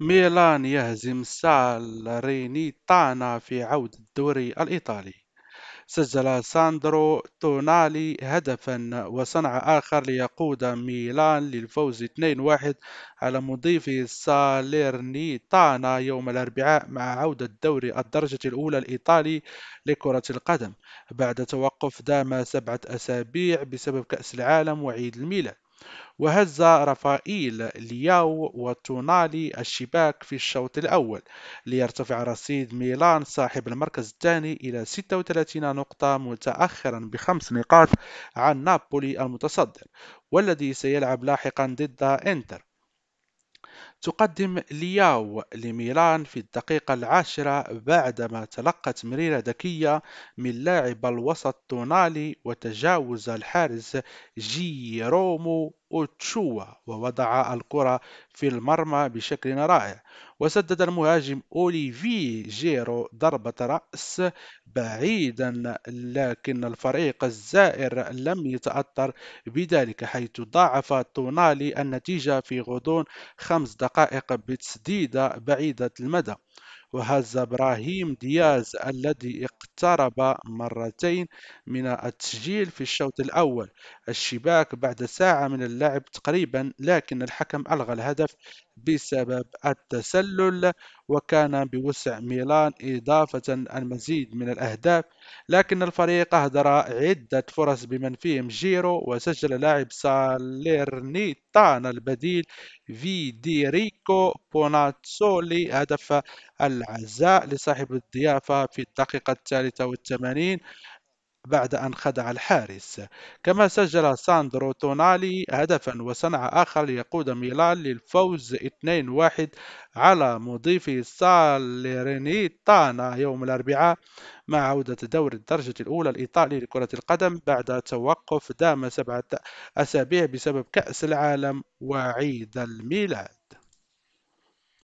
ميلان يهزم سالرينيتانا في عودة الدوري الإيطالي سجل ساندرو تونالي هدفا وصنع آخر ليقود ميلان للفوز 2-1 على مضيفه ساليرنيتانا يوم الأربعاء مع عودة دوري الدرجة الأولى الإيطالي لكرة القدم بعد توقف دام سبعة أسابيع بسبب كأس العالم وعيد الميلاد وهز رافائيل لياو وتونالي الشباك في الشوط الأول ليرتفع رصيد ميلان صاحب المركز الثاني إلى 36 نقطة متأخرا بخمس نقاط عن نابولي المتصدر والذي سيلعب لاحقا ضد إنتر تقدم لياو لميلان في الدقيقة العاشرة بعدما تلقى تمريرة ذكية من لاعب الوسط تونالي وتجاوز الحارس جيرومو أوتشوا ووضع الكرة في المرمى بشكل رائع وسدد المهاجم أوليفي جيرو ضربة رأس بعيدا لكن الفريق الزائر لم يتأثر بذلك حيث ضاعف تونالي النتيجة في غضون خمس دقائق بتسديدة بعيدة المدى وهز إبراهيم دياز الذي اقترب مرتين من التسجيل في الشوط الأول الشباك بعد ساعة من اللعب تقريبا لكن الحكم ألغى الهدف بسبب التسلل وكان بوسع ميلان إضافة المزيد من الأهداف لكن الفريق أهدر عدة فرص بمن فيهم جيرو وسجل لاعب ساليرنيتان البديل في بوناتسولي هدف العزاء لصاحب الضيافة في الدقيقة الثالثة والثمانين بعد أن خدع الحارس كما سجل ساندرو تونالي هدفا وصنع آخر ليقود ميلان للفوز 2-1 على مضيف ساليرينيتانا يوم الأربعاء مع عودة دور الدرجة الأولى الإيطالي لكرة القدم بعد توقف دام سبعة أسابيع بسبب كأس العالم وعيد الميلاد